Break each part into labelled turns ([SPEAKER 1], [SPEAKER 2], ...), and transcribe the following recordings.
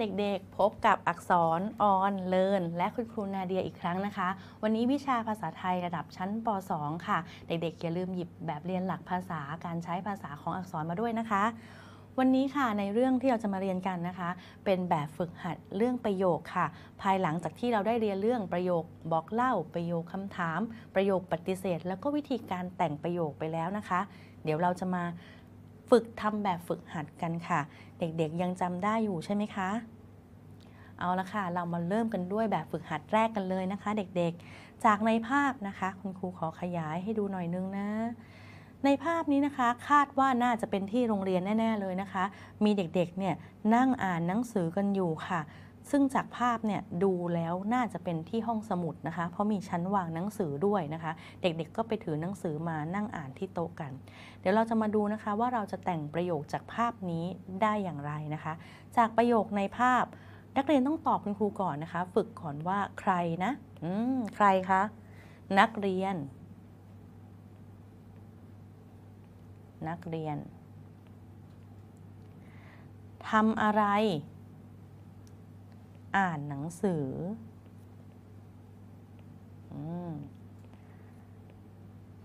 [SPEAKER 1] เด็กๆ พบกับอักษรออนเลินและคุณครูนาเดียอีกครั้งนะคะวันนี้วิชาภาษาไทยระดับชั้นป .2 ค่ะ เด็กๆ อย่าลืมหยิบแบบเรียนหลักภาษาการใช้ภาษาของอักษรมาด้วยนะคะ วันนี้ค่ะในเรื่องที่เราจะมาเรียนกันนะคะ เป็นแบบฝึกหัดเรื่องประโยคค่ะ ภายหลังจากที่เราได้เรียนเรื่องประโยคบอกเล่า ประโยคคำถาม ประโยคปฏิเสธ แล้วก็วิธีการแต่งประโยคไปแล้วนะคะ เดี๋ยวเราจะมาฝึกทำแบบฝึกหัดกันค่ะ เด็ก ๆยังจำได้อยู่ใช่ไหมคะ เอาละค่ะ เรามาเริ่มกันด้วยแบบฝึกหัดแรกกันเลยนะคะ เด็กๆ จากในภาพนะคะ คุณครูขอขยายให้ดูหน่อยนึงนะ ในภาพนี้นะคะคาดว่าน่าจะเป็นที่โรงเรียน แน่ ๆเลยนะคะ มีเด็กๆเนี่ยนั่งอ่านหนังสือกันอยู่ค่ะซึ่งจากภาพเนี่ยดูแล้วน่าจะเป็นที่ห้องสมุดนะคะ เพราะมีชั้นวางหนังสือด้วยนะคะ เด็กๆก็ไปถือหนังสือมานั่งอ่านที่โต๊ะกัน เดี๋ยวเราจะมาดูนะคะว่าเราจะแต่งประโยคจากภาพนี้ได้อย่างไรนะคะ จากประโยคในภาพ นักเรียนต้องตอบคุณครูก่อนนะคะ ฝึกก่อนว่าใครนะอืมใครคะ นักเรียน นักเรียนทำอะไรอ่านหนังสืออ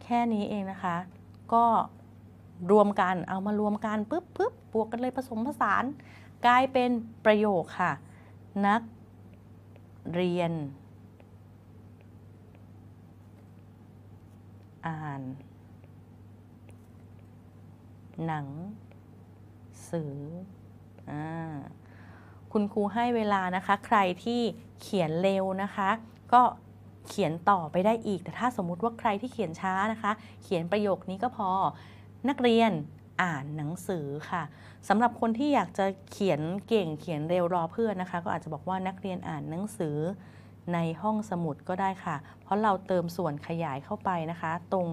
[SPEAKER 1] แค่นี้เองนะคะ ก็รวมกันเอามารวมกันปุ๊บปุ๊บบวกกันเลยผสมผสาน กลายเป็นประโยคค่ะ นักเรียน อ่าน หนังสืออ่าคุณครูให้เวลานะคะ ใครที่เขียนเร็วนะคะ ก็เขียนต่อไปได้อีก แต่ถ้าสมมุติว่าใครที่เขียนช้านะคะ เขียนประโยคนี้ก็พอ นักเรียนอ่านหนังสือค่ะสำหรับคนที่อยากจะเขียนเก่งเขียนเร็วรอเพื่อนนะคะ ก็อาจจะบอกว่านักเรียนอ่านหนังสือในห้องสมุดก็ได้ค่ะ เพราะเราเติมส่วนขยายเข้าไปนะคะ ตรง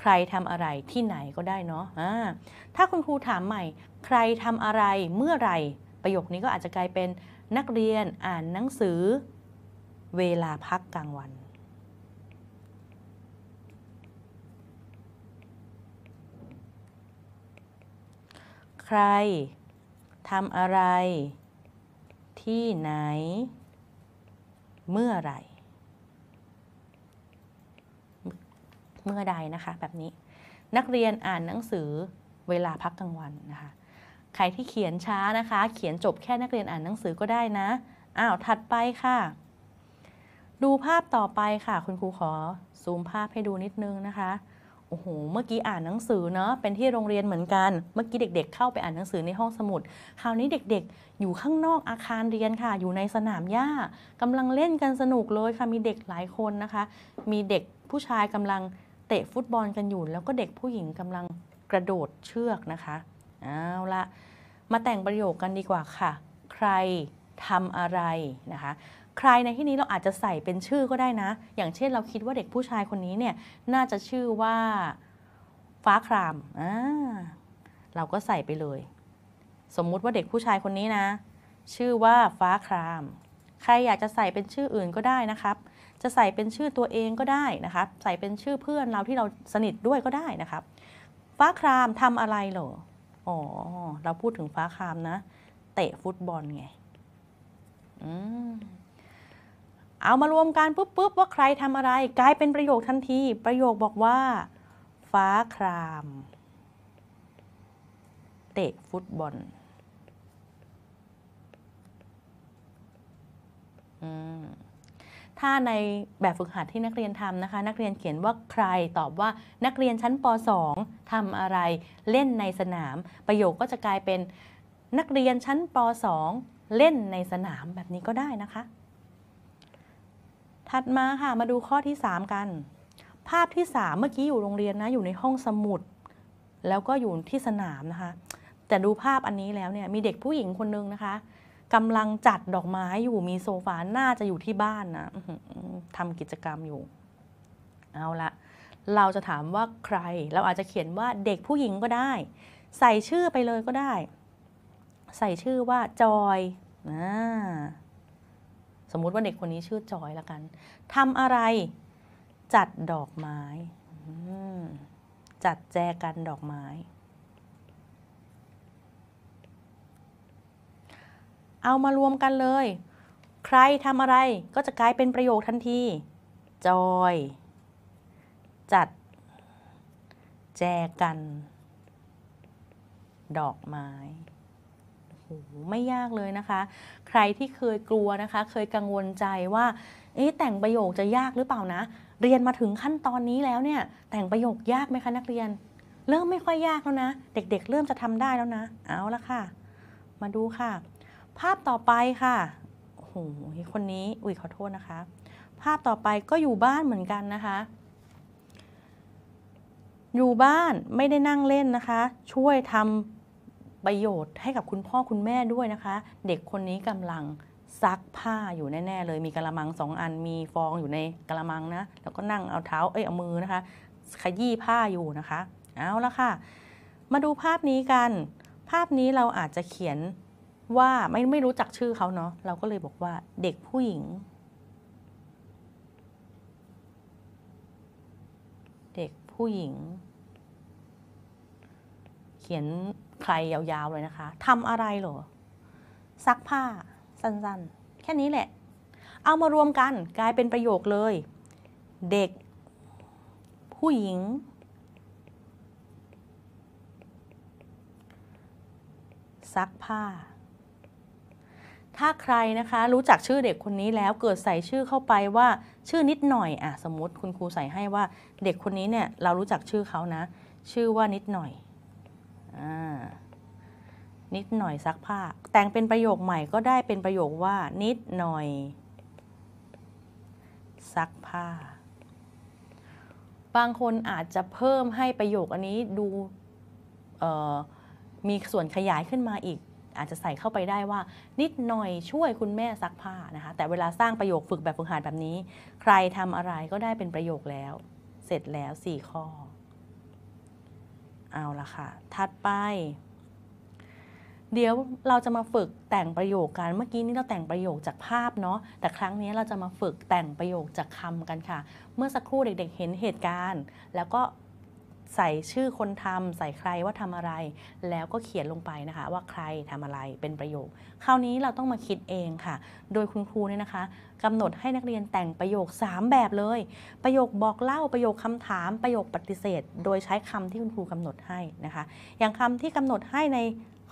[SPEAKER 1] ใครทำอะไรที่ไหนก็ได้เนาะะถ้าคุณครูถามใหม่ใครทำอะไรเมื่อไรประโยคนี้ก็อาจจะกลายเป็นนักเรียนอ่านหนังสือ เวลาพักกลางวัน ใครทำอะไรที่ไหนเมื่อไรเมื่อใดนะคะแบบนี้นักเรียนอ่านหนังสือเวลาพักกลางวันนะคะใครที่เขียนช้านะคะ เขียนจบแค่นักเรียนอ่านหนังสือก็ได้นะ อ้าว ถัดไปค่ะ ดูภาพต่อไปค่ะ คุณครูขอซูมภาพให้ดูนิดนึงนะคะ โอ้โห เมื่อกี้อ่านหนังสือเนาะ เป็นที่โรงเรียนเหมือนกัน เมื่อกี้เด็ก ๆเข้าไปอ่านหนังสือในห้องสมุด คราวนี้เด็ก ๆ อยู่ข้างนอกอาคารเรียนค่ะ อยู่ในสนามหญ้า กำลังเล่นกันสนุกเลยค่ะ มีเด็กหลายคนนะคะ มีเด็กผู้ชายกำลังเตะฟุตบอลกันอยู่ แล้วก็เด็กผู้หญิงกำลังกระโดดเชือกนะคะเอาละมาแต่งประโยคกันดีกว่าค่ะ ใครทำอะไรนะคะ ใครในที่นี้เราอาจจะใส่เป็นชื่อก็ได้นะ อย่างเช่นเราคิดว่าเด็กผู้ชายคนนี้เนี่ย น่าจะชื่อว่าฟ้าคราม อ่า เราก็ใส่ไปเลย สมมุติว่าเด็กผู้ชายคนนี้นะ ชื่อว่าฟ้าคราม ใครอยากจะใส่เป็นชื่ออื่นก็ได้นะครับ จะใส่เป็นชื่อตัวเองก็ได้นะครับ ใส่เป็นชื่อเพื่อนเราที่เราสนิทด้วยก็ได้นะครับ ฟ้าครามทำอะไรเหรออ๋อ เราพูดถึงฟ้าคามนะ เตะฟุตบอลไงอืมเอามารวมกันปุ๊บปุ๊บว่าใครทำอะไร กลายเป็นประโยคทันที ประโยคบอกว่า ฟ้าคราม เตะฟุตบอล อืมถ้าในแบบฝึกหัดที่นักเรียนทำนะคะ นักเรียนเขียนว่าใครตอบว่านักเรียนชั้นป .2 ทำอะไรเล่นในสนาม ประโยคก็จะกลายเป็นนักเรียนชั้นป .2 เล่นในสนามแบบนี้ก็ได้นะคะ ถัดมาค่ะมาดูข้อที่ 3 กัน ภาพที่ 3 เมื่อกี้อยู่โรงเรียนนะ อยู่ในห้องสมุด แล้วก็อยู่ที่สนามนะคะ แต่ดูภาพอันนี้แล้วเนี่ยมีเด็กผู้หญิงคนนึงนะคะกำลังจัดดอกไม้อยู่มีโซฟาน่าจะอยู่ที่บ้านนะทำกิจกรรมอยู่ เอาละเราจะถามว่าใคร เราอาจจะเขียนว่าเด็กผู้หญิงก็ได้ ใส่ชื่อไปเลยก็ได้ ใส่ชื่อว่าจอยนะสมมุติว่าเด็กคนนี้ชื่อจอยละกันทำอะไร จัดดอกไม้ จัดแจกันดอกไม้เอามารวมกันเลย ใครทำอะไรก็จะกลายเป็นประโยคทันที จอย จัด แจกัน ดอกไม้โอ้ไม่ยากเลยนะคะ ใครที่เคยกลัวนะคะ เคยกังวลใจว่า เอ๊ะ แต่งประโยคจะยากหรือเปล่านะ เรียนมาถึงขั้นตอนนี้แล้วเนี่ย แต่งประโยคยากไหมคะนักเรียน เริ่มไม่ค่อยยากแล้วนะ เด็ก ๆ เริ่มจะทำได้แล้วนะ เอาละค่ะ มาดูค่ะภาพต่อไปค่ะโอ้โหคนนี้ อุ้ยขอโทษนะคะ ภาพต่อไปก็อยู่บ้านเหมือนกันนะคะ อยู่บ้านไม่ได้นั่งเล่นนะคะ ช่วยทำประโยชน์ให้กับคุณพ่อคุณแม่ด้วยนะคะ เด็กคนนี้กำลังซักผ้าอยู่แน่ ๆ เลย มีกระมังสองอัน มีฟองอยู่ในกระมังนะ แล้วก็นั่งเอาเท้า เอ้ย เอามือนะคะ ขยี้ผ้าอยู่นะคะ เอาละค่ะ มาดูภาพนี้กัน ภาพนี้เราอาจจะเขียนว่าไม่ไม่รู้จักชื่อเขาเนาะเราก็เลยบอกว่าเด็กผู้หญิง เด็กผู้หญิง เขียนใครยาวๆเลยนะคะทำอะไรหรอซักผ้าสั้นๆ แค่นี้แหละ เอามารวมกันกลายเป็นประโยคเลย เด็กผู้หญิง ซักผ้าถ้าใครนะคะรู้จักชื่อเด็กคนนี้แล้วเกิดใส่ชื่อเข้าไปว่า ชื่อนิดหน่อยอ่ะสมมติ คุณครูใส่ให้ว่าเด็กคนนี้เนี่ยเรารู้จักชื่อเขานะชื่อว่านิดหน่อยอ่านิดหน่อยซักผ้าแต่งเป็นประโยคใหม่ก็ได้เป็นประโยคว่า นิดหน่อยซักผ้า บางคนอาจจะเพิ่มให้ประโยคอันนี้ดูมีส่วนขยายขึ้นมาอีกอาจจะใส่เข้าไปได้ว่านิดหน่อยช่วยคุณแม่ซักผ้านะคะ แต่เวลาสร้างประโยคฝึกแบบฝึกหัดแบบนี้ ใครทำอะไรก็ได้เป็นประโยคแล้ว เสร็จแล้ว4ข้อ เอาละค่ะ ถัดไป เดี๋ยวเราจะมาฝึกแต่งประโยคกันเมื่อกี้นี้เราแต่งประโยคจากภาพเนาะแต่ครั้งนี้เราจะมาฝึกแต่งประโยคจากคำกันค่ะ เมื่อสักครู่เด็กๆเห็นเหตุการณ์ แล้วก็ใส่ชื่อคนทำ ใส่ใครว่าทำอะไร แล้วก็เขียนลงไปนะคะว่าใครทำอะไรเป็นประโยค คราวนี้เราต้องมาคิดเองค่ะ โดยคุณครูเนี่ยนะคะ กำหนดให้นักเรียนแต่งประโยค 3 แบบเลย ประโยคบอกเล่า ประโยคคำถามประโยคปฏิเสธ โดยใช้คำที่คุณครูกำหนดให้นะคะ อย่างคำที่กำหนดให้ใน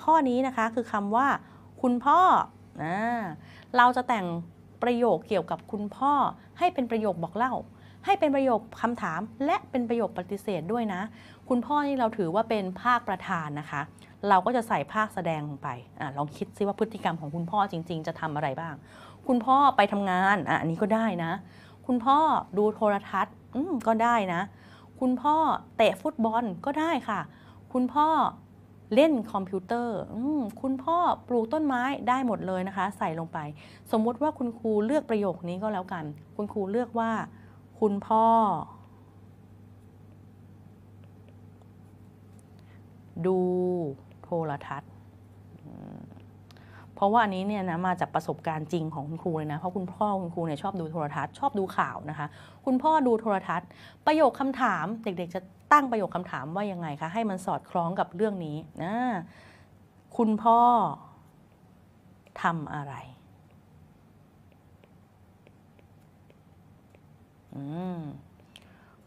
[SPEAKER 1] ข้อนี้นะคะคือคำว่าคุณพ่อเราจะแต่งประโยคเกี่ยวกับคุณพ่อ ให้เป็นประโยคบอกเล่าให้เป็นประโยคคำถามและเป็นประโยคปฏิเสธด้วยนะ คุณพ่อนี่เราถือว่าเป็นภาคประธานนะคะ เราก็จะใส่ภาคแสดงลงไปอลองคิดซิว่าพฤติกรรมของคุณพ่อจริง ๆ จะทำอะไรบ้าง คุณพ่อไปทำงานออันนี้ก็ได้นะ คุณพ่อดูโทรทัศน์ก็ได้นะ คุณพ่อเตะฟุตบอลก็ได้ค่ะ คุณพ่อเล่นคอมพิวเตอร์คุณพ่อปลูกต้นไม้ ได้หมดเลยนะคะ ใส่ลงไป สมมุติว่าคุณครูเลือกประโยคนี้ก็แล้วกัน คุณครูเลือกว่าคุณพ่อดูโทรทัศน์เพราะว่าอันนี้เนี่ยนะมาจากประสบการณ์จริงของคุณครูเลยนะเพราะคุณพ่อคุณครูเนี่ยชอบดูโทรทัศน์ ชอบดูข่าวนะคะคุณพ่อดูโทรทัศน์ ประโยคคำถาม เด็กๆ จะตั้งประโยคคำถามว่ายังไงคะ ให้มันสอดคล้องกับเรื่องนี้นะคุณพ่อทำอะไร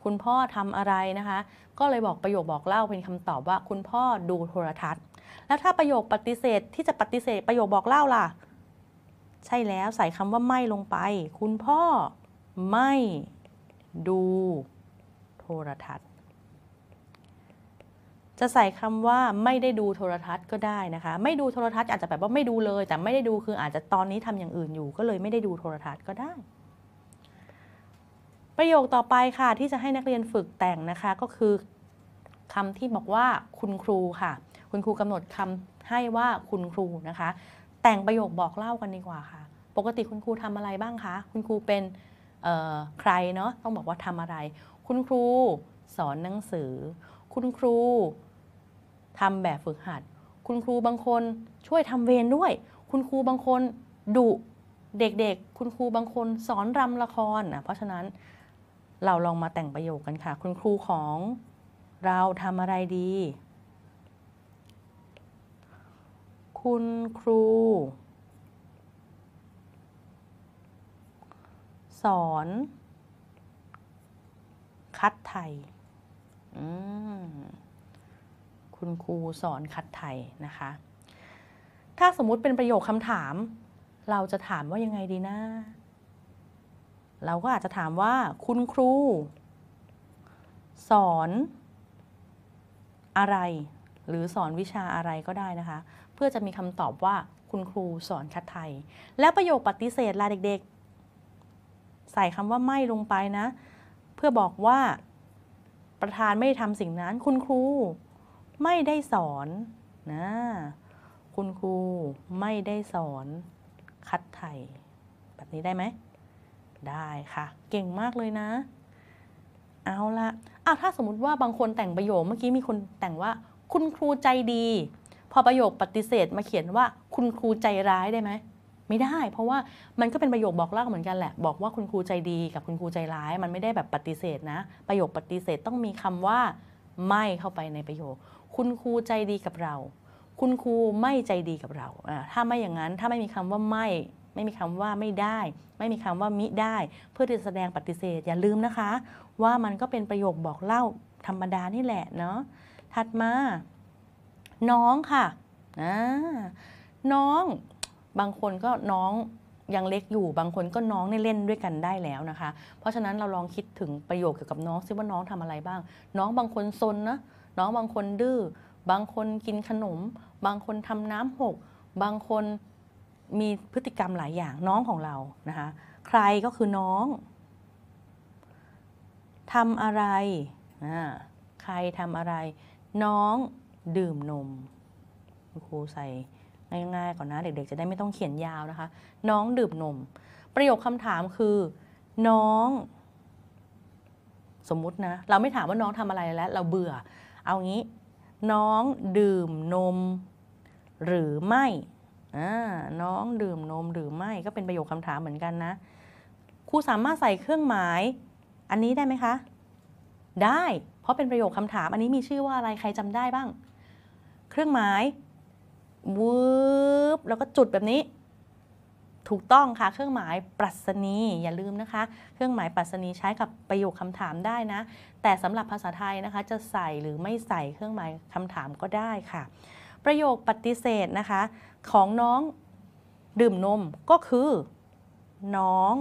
[SPEAKER 1] คุณพ่อทำอะไรนะคะ ก็เลยบอกประโยคบอกเล่าเป็นคำตอบว่าคุณพ่อดูโทรทัศน์ แล้วถ้าประโยคปฏิเสธที่จะปฏิเสธ ประโยคบอกเล่าล่ะ ใช่แล้วใส่คำว่าไม่ลงไป คุณพ่อไม่ดูโทรทัศน์ จะใส่คำว่าไม่ได้ดูโทรทัศน์ก็ได้นะคะ ไม่ดูโทรทัศน์อาจจะแบบว่าไม่ดูเลย แต่ไม่ได้ดูคืออาจจะตอนนี้ทำอย่างอื่นอยู่ก็เลยไม่ได้ดูโทรทัศน์ก็ได้ประโยคต่อไปค่ะที่จะให้นักเรียนฝึกแต่งนะคะก็คือคำที่บอกว่าคุณครูค่ะ คุณครูกำหนดคำให้ว่าคุณครูนะคะ แต่งประโยคบอกเล่ากันดีกว่าค่ะ ปกติคุณครูทำอะไรบ้างคะคุณครูเป็นใครเนาะต้องบอกว่าทำอะไร คุณครูสอนหนังสือ คุณครูทำแบบฝึกหัด คุณครูบางคนช่วยทำเวรด้วย คุณครูบางคนดุเด็กๆ คุณครูบางคนสอนรำละครนะเพราะฉะนั้นเราลองมาแต่งประโยคกันค่ะ คุณครูของเราทำอะไรดี คุณครู สอน คัดไทย คุณครูสอนคัดไทยนะคะ ถ้าสมมุติเป็นประโยคคำถาม เราจะถามว่ายังไงดีนะเราก็อาจจะถามว่าคุณครูสอนอะไร หรือสอนวิชาอะไรก็ได้นะคะ เพื่อจะมีคำตอบว่า คุณครูสอนคัดไทย และประโยคปฏิเสธลาเด็กๆ ใส่คำว่าไม่ลงไปนะ เพื่อบอกว่า ประธานไม่ได้ทำสิ่งนั้น คุณครู ไม่ได้สอนนะ คุณครูไม่ได้สอน คัดไทยแบบนี้ได้ไหมได้ค่ะเก่งมากเลยนะ เอาละอาวถ้าสมมติว่าบางคนแต่งประโยคเมื่อกี้มีคนแต่งว่าคุณครูใจดี พอประโยคปฏิเสธมาเขียนว่า คุณครูใจร้ายได้ไหมไม่ได้ เพราะว่ามันก็เป็นประโยคบอกเล่าเหมือนกันแหละ บอกว่าคุณครูใจดีกับคุณครูใจร้าย มันไม่ได้แบบปฏิเสธนะประโยคปฏิเสธต้องมีคำว่าไม่เข้าไปในประโยค คุณครูใจดีกับเรา คุณครูไม่ใจดีกับเราถ้าไม่อย่างนั้นถ้าไม่มีคำว่าไม่ไม่มีคำว่าไม่ได้ ไม่มีคำว่ามิได้ เพื่อที่จะแสดงปฏิเสธ อย่าลืมนะคะ ว่ามันก็เป็นประโยคบอกเล่าธรรมดานี่แหละเนาะ ถัดมา น้องค่ะ น้องบางคนก็น้องยังเล็กอยู่ บางคนก็น้องได้เล่นด้วยกันได้แล้วนะคะ เพราะฉะนั้นเราลองคิดถึงประโยคเกี่ยวกับน้องซิว่าน้องทำอะไรบ้าง น้องบางคนซนนะ น้องบางคนดื้อ บางคนกินขนม บางคนทำน้ำหก บางคนมีพฤติกรรมหลายอย่างน้องของเรานะคะใครก็คือน้องทำอะไรนะใครทำอะไร น้องดื่มนมครูใส่ง่ายๆก่อนนะเด็กๆจะได้ไม่ต้องเขียนยาวนะคะ น้องดื่มนม ประโยคคำถามคือ น้องสมมุตินะ เราไม่ถามว่าน้องทำอะไรแล้วเราเบื่อ เอางี้ น้องดื่มนม หรือไม่น้องดื่มนมหรือไม่ก็เป็นประโยคคำถามเหมือนกันนะครูสามารถใส่เครื่องหมาย อันนี้ได้ไหมคะ ได้เพราะเป็นประโยคคำถาม อันนี้มีชื่อว่าอะไรใครจำได้บ้าง เครื่องหมายวืบแล้วก็จุดแบบนี้ ถูกต้องค่ะ เครื่องหมายปรัสนีอย่าลืมนะคะ เครื่องหมายปรัสนีใช้กับประโยคคำถามได้นะแต่สำหรับภาษาไทยนะคะ จะใส่หรือไม่ใส่เครื่องหมายคำถามก็ได้ค่ะประโยคปฏิเสธนะคะของน้องดื่มนมก็คือ น้อง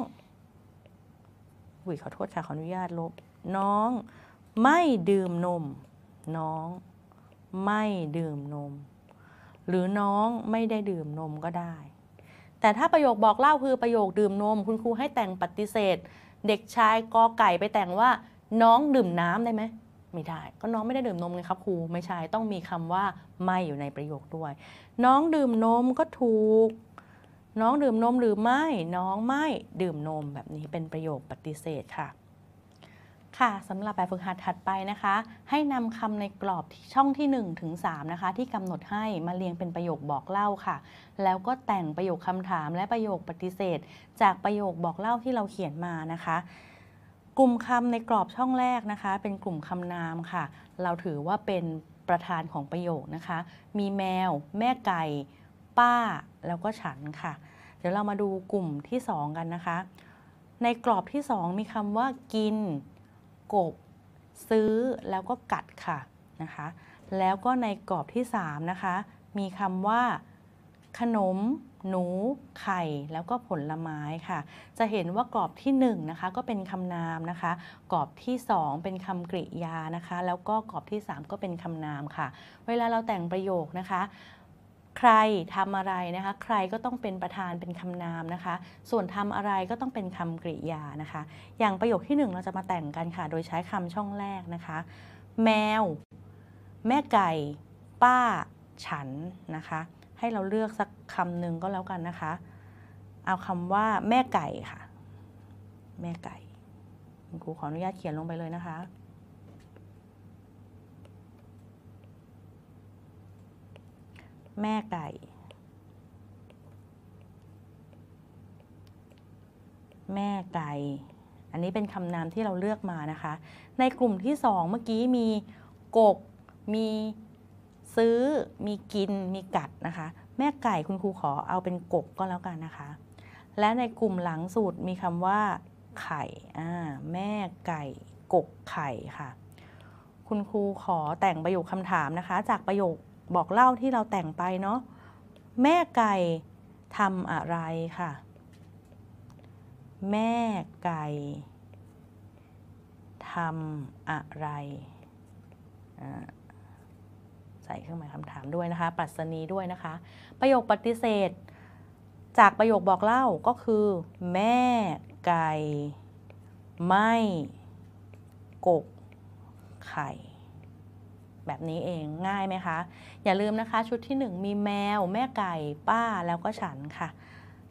[SPEAKER 1] อุ้ยขอโทษค่ะขออนุญาตลบ น้องไม่ดื่มนม น้องไม่ดื่มนม หรือน้องไม่ได้ดื่มนมก็ได้ แต่ถ้าประโยคบอกเล่าคือประโยคดื่มนม คุณครูให้แต่งปฏิเสธ เด็กชาย กอไก่ไปแต่งว่าน้องดื่มน้ำได้ไหมไม่ได้ก็น้องไม่ได้ดื่มนมไงครับครูไม่ใช่ต้องมีคำว่าไม่อยู่ในประโยคด้วย น้องดื่มนมก็ถูก น้องดื่มนมหรือไม่น้องไม่ดื่มนมแบบนี้เป็นประโยคปฏิเสธค่ะ ค่ะสำหรับแบบฝึกหัดถัดไปนะคะ ให้นำคำในกรอบช่องที่1ถึง3นะคะ ที่กำหนดให้มาเรียงเป็นประโยคบอกเล่าค่ะ แล้วก็แต่งประโยคคำถามและประโยคปฏิเสธ จากประโยคบอกเล่าที่เราเขียนมานะคะกลุ่มคำในกรอบช่องแรกนะคะเป็นกลุ่มคำนามค่ะ เราถือว่าเป็นประธานของประโยคนะคะมีแมว แม่ไก่ป้า แล้วก็ฉันค่ะ เดี๋ยวเรามาดูกลุ่มที่สองกันนะคะในกรอบที่สองมีคำว่ากิน กบ ซื้อ แล้วก็กัดค่ะนะคะแล้วก็ในกรอบที่สามนะคะมีคำว่าขนม หนู ไข่ แล้วก็ผลไม้ค่ะ จะเห็นว่ากรอบที่1นะคะก็เป็นคำนามนะคะ กรอบที่ 2 เป็นคำกริยานะคะ แล้วก็กรอบที่ 3 ก็เป็นคำนามค่ะ เวลาเราแต่งประโยคนะคะ ใครทำอะไรนะคะ ใครก็ต้องเป็นประธานเป็นคำนามนะคะ ส่วนทำอะไรก็ต้องเป็นคำกริยานะคะ อย่างประโยคที่หนึ่งเราจะมาแต่งกันค่ะ โดยใช้คำช่องแรกนะคะ แมว แม่ไก่ ป้า ฉัน นะคะให้เราเลือกสักคำหนึ่งก็แล้วกันนะคะ เอาคำว่าแม่ไก่ค่ะ แม่ไก่คุณครูขออนุญาตเขียนลงไปเลยนะคะ แม่ไก่ แม่ไก่ อันนี้เป็นคำนามที่เราเลือกมานะคะ ในกลุ่มที่สองเมื่อกี้มีกบ มีซื้อ มีกินมีกัดนะคะแม่ไก่คุณครูขอเอาเป็นกบก็แล้วกันนะคะและในกลุ่มหลังสูตรมีคำว่าไข่แม่ไก่กบไข่ค่ะ คุณครูขอแต่งประโยคคำถามนะคะจากประโยคบอกเล่าที่เราแต่งไปเนาะแม่ไก่ทำอะไรค่ะ แม่ไก่ทำอะไรอ่าใส่เครื่องหมายคำถามด้วยนะคะ ปัสนีด้วยนะคะ ประโยคปฏิเสธ จากประโยคบอกเล่าก็คือ แม่ไก่ ไม่ กกไข่ แบบนี้เอง ง่ายไหมคะ อย่าลืมนะคะชุดที่หนึ่งมีแมวแม่ไก่ป้าแล้วก็ฉันค่ะ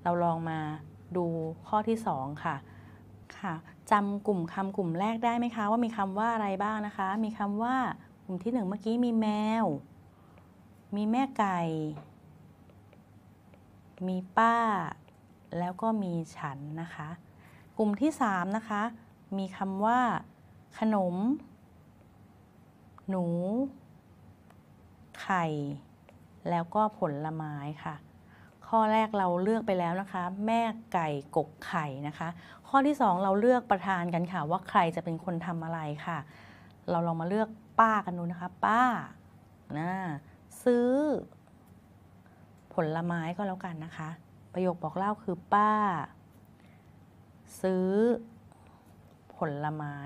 [SPEAKER 1] เราลองมาดูข้อที่งค่ะ ค่ะจำกลุ่มคำกลุ่มแรกได้ไหมคะ ว่ามีคำว่าอะไรบ้างนะคะ มีคำว่ากลุ่มที่หนึ่งเมื่อกี้มีแมว มีแม่ไก่ มีป้า แล้วก็มีฉันนะคะ กลุ่มที่สามนะคะ มีคำว่า ขนม หนู ไข่ แล้วก็ผลไม้ค่ะ ข้อแรกเราเลือกไปแล้วนะคะ แม่ไก่กกไข่นะคะ ข้อที่สองเราเลือกประธานกันค่ะว่าใครจะเป็นคนทำอะไรค่ะ เราลองมาเลือกป้ากันดูนะคะป้านะซื้อ ผลไม้ก็แล้วกันนะคะประโยคบอกเล่าคือป้า ซื้อ ผลไม้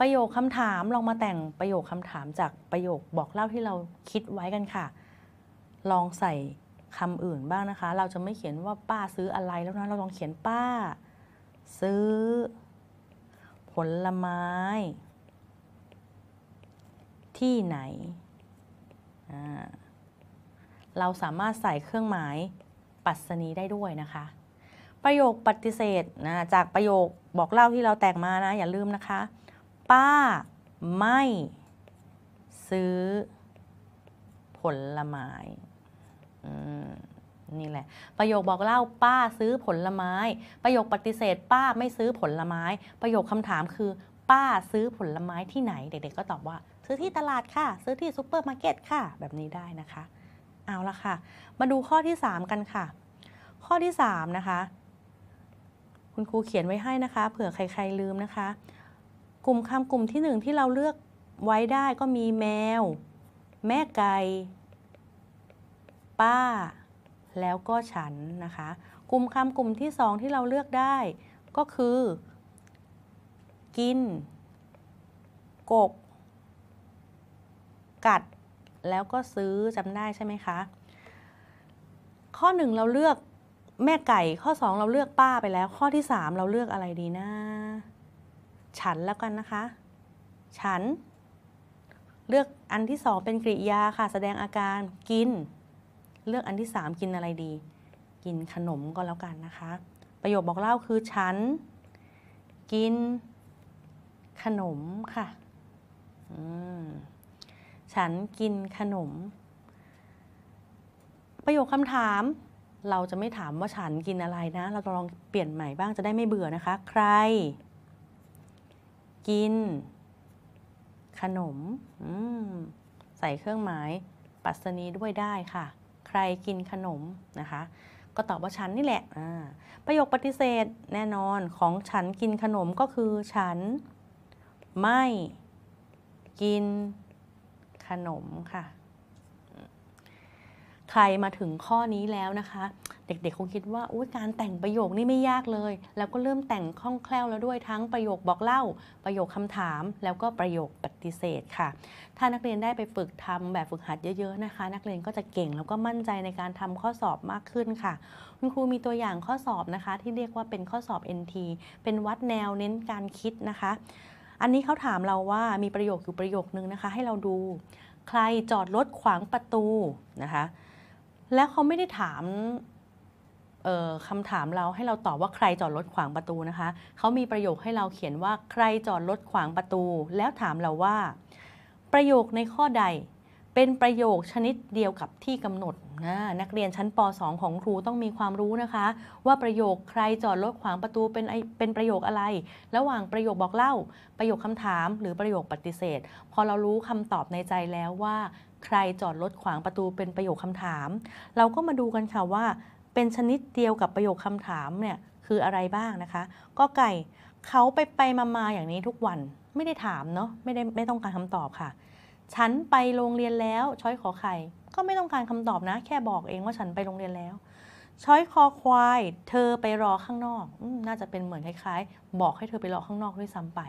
[SPEAKER 1] ประโยคคำถามลองมาแต่งประโยคคำถามจากประโยคบอกเล่าที่เราคิดไว้กันค่ะ ลองใส่คำอื่นบ้างนะคะเราจะไม่เขียนว่าป้าซื้ออะไร แล้วนะเราลองเขียนป้า ซื้อผลไม้ ที่ไหน เราสามารถใส่เครื่องหมายปัสนีได้ด้วยนะคะ ประโยคปฏิเสธนะจากประโยคบอกเล่าที่เราแต่งมานะ อย่าลืมนะคะ ป้าไม่ซื้อผลไม้อืมนี่แหละประโยคบอกเล่าป้าซื้อผลไม้ ประโยคปฏิเสธป้าไม่ซื้อผลไม้ ประโยคคำถามคือป้าซื้อผลไม้ที่ไหนเด็กๆก็ตอบว่า ซื้อที่ตลาดค่ะ ซื้อที่ซูเปอร์มาร์เก็ตค่ะ แบบนี้ได้นะคะ เอาละค่ะ มาดูข้อที่ 3 กันค่ะ ข้อที่3นะคะคุณครูเขียนไว้ให้นะคะ เผื่อใครๆลืมนะคะ กลุ่มคำกลุ่มที่ 1 ที่เราเลือกไว้ได้ ก็มีแมว แม่ไก่ป้าแล้วก็ฉันนะคะ กลุ่มคำกลุ่มที่สองที่เราเลือกได้ ก็คือ กิน กก กัด แล้วก็ซื้อจำได้ใช่ไหมคะข้อหนึ่งเราเลือกแม่ไก่ข้อสองเราเลือกป้าไปแล้วข้อที่สามเราเลือกอะไรดีนะ ฉันแล้วกันนะคะ ฉัน เลือกอันที่สองเป็นกริยาค่ะแสดงอาการกินเลือกอันที่3กินอะไรดี กินขนมก็แล้วกันนะคะ ประโยคบอกเล่าคือฉัน กิน ขนมค่ะ ฉันกินขนม ประโยคคำถาม เราจะไม่ถามว่าฉันกินอะไรนะ เราจะลองเปลี่ยนใหม่บ้างจะได้ไม่เบื่อนะคะ ใคร กิน ขนม ใส่เครื่องหมายปัสนีด้วยได้ค่ะรกินขนมนะคะ ก็ตอบว่าฉันนี่แหละ ประโยคปฏิเสธแน่นอนของฉันกินขนมก็คือฉันไม่กินขนมค่ะใครมาถึงข้อนี้แล้วนะคะ เด็กๆ คงคิดว่าการแต่งประโยคนี่ไม่ยากเลย แล้วก็เริ่มแต่งคล่องแคล่วแล้วด้วยทั้งประโยคบอกเล่า ประโยคคำถาม แล้วก็ประโยคปฏิเสธค่ะ ถ้านักเรียนได้ไปฝึกทำแบบฝึกหัดเยอะๆนะคะ นักเรียนก็จะเก่งแล้วก็มั่นใจในการทำข้อสอบมากขึ้นค่ะ คุณครูมีตัวอย่างข้อสอบนะคะ ที่เรียกว่าเป็นข้อสอบ NT เป็นวัดแนวเน้นการคิดนะคะ อันนี้เขาถามเราว่ามีประโยคอยู่ประโยคนึงนะคะ ให้เราดู ใครจอดรถขวางประตูนะคะแล้วเขาไม่ได้ถามคำถามเราให้เราตอบว่าใครจอดรถขวางประตูนะคะเขามีประโยคให้เราเขียนว่าใครจอดรถขวางประตู แล้วถามเราว่า ประโยคในข้อใด เป็นประโยคชนิดเดียวกับที่กำหนดนะนักเรียนชั้นป .2 ของครูต้องมีความรู้นะคะ ว่าประโยคใครจอดรถขวางประตูเป็นเป็นประโยคอะไร ระหว่างประโยคบอกเล่า ประโยคคำถามหรือประโยคปฏิเสธพอเรารู้คำตอบในใจแล้วว่าใครจอดรถขวางประตูเป็นประโยคคำถาม เราก็มาดูกันค่ะว่า เป็นชนิดเดียวกับประโยคคำถามเนี่ยคืออะไรบ้างนะคะก็ไก่เขาไปไปมามาอย่างนี้ทุกวันไม่ได้ถามเนาะไม่ได้ไม่ต้องการคำตอบค่ะ ฉันไปโรงเรียนแล้วช้อยขอไข่ก็ไม่ต้องการคำตอบนะ แค่บอกเองว่าฉันไปโรงเรียนแล้วช้อยคอควายเธอไปรอข้างนอกอน่าจะเป็นเหมือนคล้ายๆ บอกให้เธอไปรอข้างนอกด้วยซ้ำไป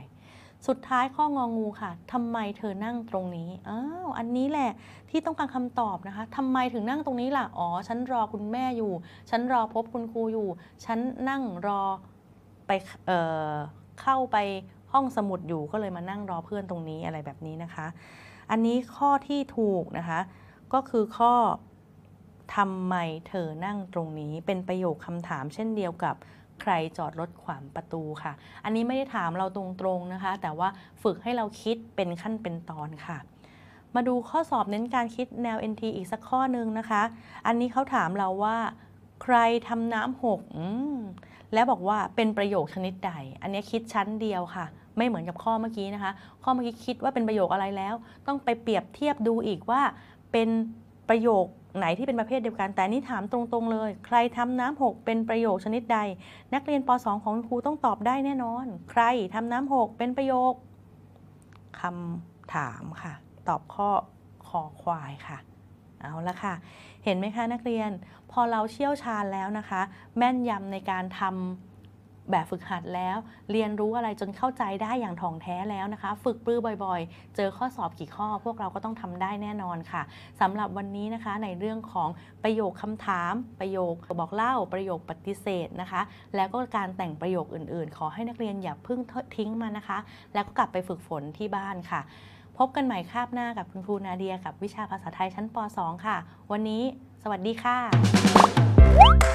[SPEAKER 1] สุดท้ายข้ององูค่ะ ทำไมเธอนั่งตรงนี้อ้าวอันนี้แหละที่ต้องการคำตอบนะคะ ทำไมถึงนั่งตรงนี้ล่ะ อ๋อฉันรอคุณแม่อยู่ ฉันรอพบคุณครูอยู่ ฉันนั่งรอไปเเข้าไปห้องสมุดอยู่ก็เลยมานั่งรอเพื่อนตรงนี้อะไรแบบนี้นะคะ อันนี้ข้อที่ถูกนะคะ ก็คือข้อทำไมเธอนั่งตรงนี้ เป็นประโยคคำถามเช่นเดียวกับใครจอดรถขวางประตูค่ะ อันนี้ไม่ได้ถามเราตรงๆนะคะ แต่ว่าฝึกให้เราคิดเป็นขั้นเป็นตอนค่ะ มาดูข้อสอบเน้นการคิดแนว NT อีกสักข้อหนึ่งนะคะ อันนี้เขาถามเราว่า ใครทำน้ำหกแล้วบอกว่าเป็นประโยคชนิดใด อันนี้คิดชั้นเดียวค่ะ ไม่เหมือนกับข้อเมื่อกี้นะคะ ข้อเมื่อกี้คิดว่าเป็นประโยคอะไรแล้ว ต้องไปเปรียบเทียบดูอีกว่าเป็นประโยคไหนที่เป็นประเภทเดียวกันแต่นี้ถามตรง ๆเลย ใครทำน้ำหกเป็นประโยคชนิดใด นักเรียนป .2 ของครูต้องตอบได้แน่นอน ใครทำน้ำหกเป็นประโยค คำถามค่ะ ตอบข้อคอควายค่ะ เอาละค่ะ เห็นไหมคะนักเรียน พอเราเชี่ยวชาญแล้วนะคะ แม่นยำในการทำแบบฝึกหัดแล้วเรียนรู้อะไรจนเข้าใจได้อย่างถ่องแท้แล้วนะคะ ฝึกปลื้อบ่อยๆ เจอข้อสอบกี่ข้อ พวกเราก็ต้องทำได้แน่นอนค่ะ สำหรับวันนี้นะคะในเรื่องของประโยคคำถาม ประโยคบอกเล่าประโยคปฏิเสธนะคะ แล้วก็การแต่งประโยคอื่นๆ ขอให้นักเรียนอย่าเพิ่งทิ้งมันนะคะ แล้วก็กลับไปฝึกฝนที่บ้านค่ะ พบกันใหม่คาบหน้ากับคุณครูนาเดียกับวิชาภาษาไทยชั้นป .2 ค่ะ วันนี้ สวัสดีค่ะ